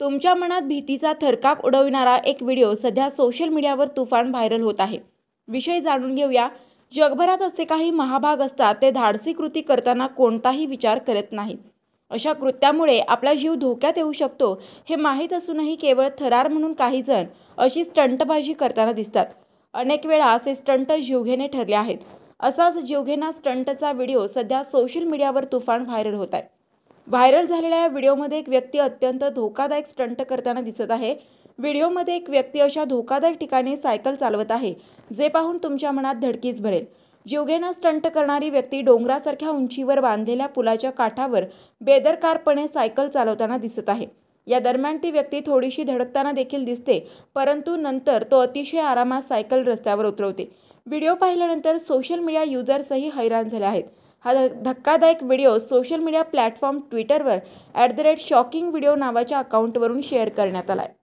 तुमच्या मनात भीतीचा थरकाप उडविणारा एक व्हिडिओ सध्या सोशल मीडियावर तुफान व्हायरल होत आहे विषय जाणून घेऊया जगभरात असे काही महाभाग असतात ते धाडसी कृती करताना कोणताही विचार करत नाहीत अशा कृत्यामुळे आपला जीव धोक्यात येऊ शकतो हे माहीत असूनही केवळ थरार म्हणून काही जण अशी स्टंटबाजी करताना दिसतात अनेक वेळा असे स्टंट जीवघेणे ठरले आहेत असाच जीवघेणा स्टंटचा व्हिडिओ सध्या सोशल मीडियावर तुफान व्हायरल होत आहे व्हायरल झालेल्या या व्हिडिओमध्ये एक व्यक्ती अत्यंत धोकादायक स्टंट करताना दिसत आहे व्हिडिओमध्ये एक व्यक्ती अशा धोकादायक ठिकाणी सायकल चालवत आहे जे पाहून तुमच्या मनात धडकीच भरेल जीवघेणा स्टंट करणारी व्यक्ती डोंगरासारख्या उंचीवर बांधलेल्या पुलाच्या काठावर बेदरकारपणे सायकल चालवताना दिसत आहे या दरम्यान ती व्यक्ती थोडीशी धडकताना देखील दिसते परंतु नंतर तो अतिशय आरामात सायकल रस्त्यावर उतरवते व्हिडिओ पाहिल्यानंतर सोशल मीडिया युजर्सही हैराण झाले आहेत हा धक्कादायक व्हिडिओ सोशल मीडिया प्लॅटफॉर्म ट्विटरवर at the rate shocking video नावाच्या अकाउंटवरून शेअर करण्यात आला आहे